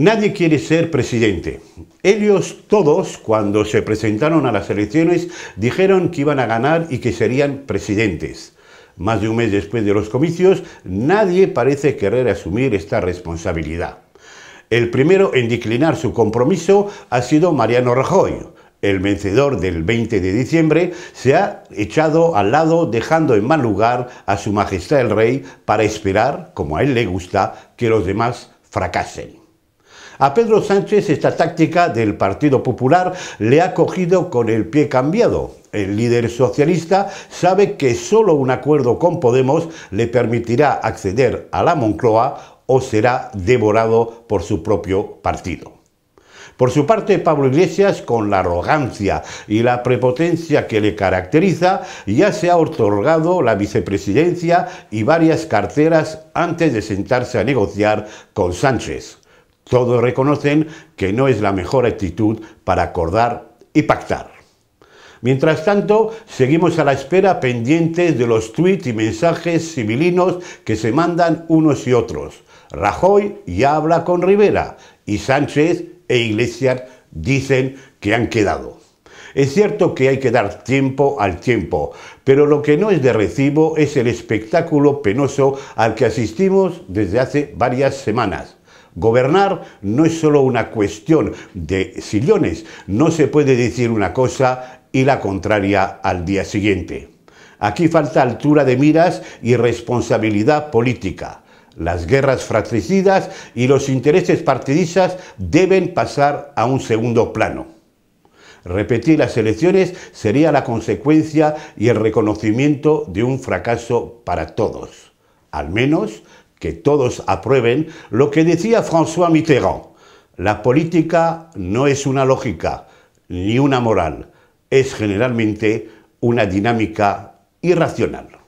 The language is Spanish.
Nadie quiere ser presidente. Ellos todos, cuando se presentaron a las elecciones, dijeron que iban a ganar y que serían presidentes. Más de un mes después de los comicios, nadie parece querer asumir esta responsabilidad. El primero en declinar su compromiso ha sido Mariano Rajoy. El vencedor del 20 de diciembre se ha echado al lado dejando en mal lugar a su Majestad el Rey para esperar, como a él le gusta, que los demás fracasen. A Pedro Sánchez esta táctica del Partido Popular le ha cogido con el pie cambiado. El líder socialista sabe que solo un acuerdo con Podemos le permitirá acceder a la Moncloa o será devorado por su propio partido. Por su parte, Pablo Iglesias, con la arrogancia y la prepotencia que le caracteriza, ya se ha otorgado la vicepresidencia y varias carteras antes de sentarse a negociar con Sánchez. Todos reconocen que no es la mejor actitud para acordar y pactar. Mientras tanto, seguimos a la espera pendientes de los tweets y mensajes civilinos que se mandan unos y otros. Rajoy ya habla con Rivera y Sánchez e Iglesias dicen que han quedado. Es cierto que hay que dar tiempo al tiempo, pero lo que no es de recibo es el espectáculo penoso al que asistimos desde hace varias semanas. Gobernar no es solo una cuestión de sillones, no se puede decir una cosa y la contraria al día siguiente. Aquí falta altura de miras y responsabilidad política. Las guerras fratricidas y los intereses partidistas deben pasar a un segundo plano. Repetir las elecciones sería la consecuencia y el reconocimiento de un fracaso para todos, al menos que todos aprueben lo que decía François Mitterrand. La política no es una lógica ni una moral, es generalmente una dinámica irracional.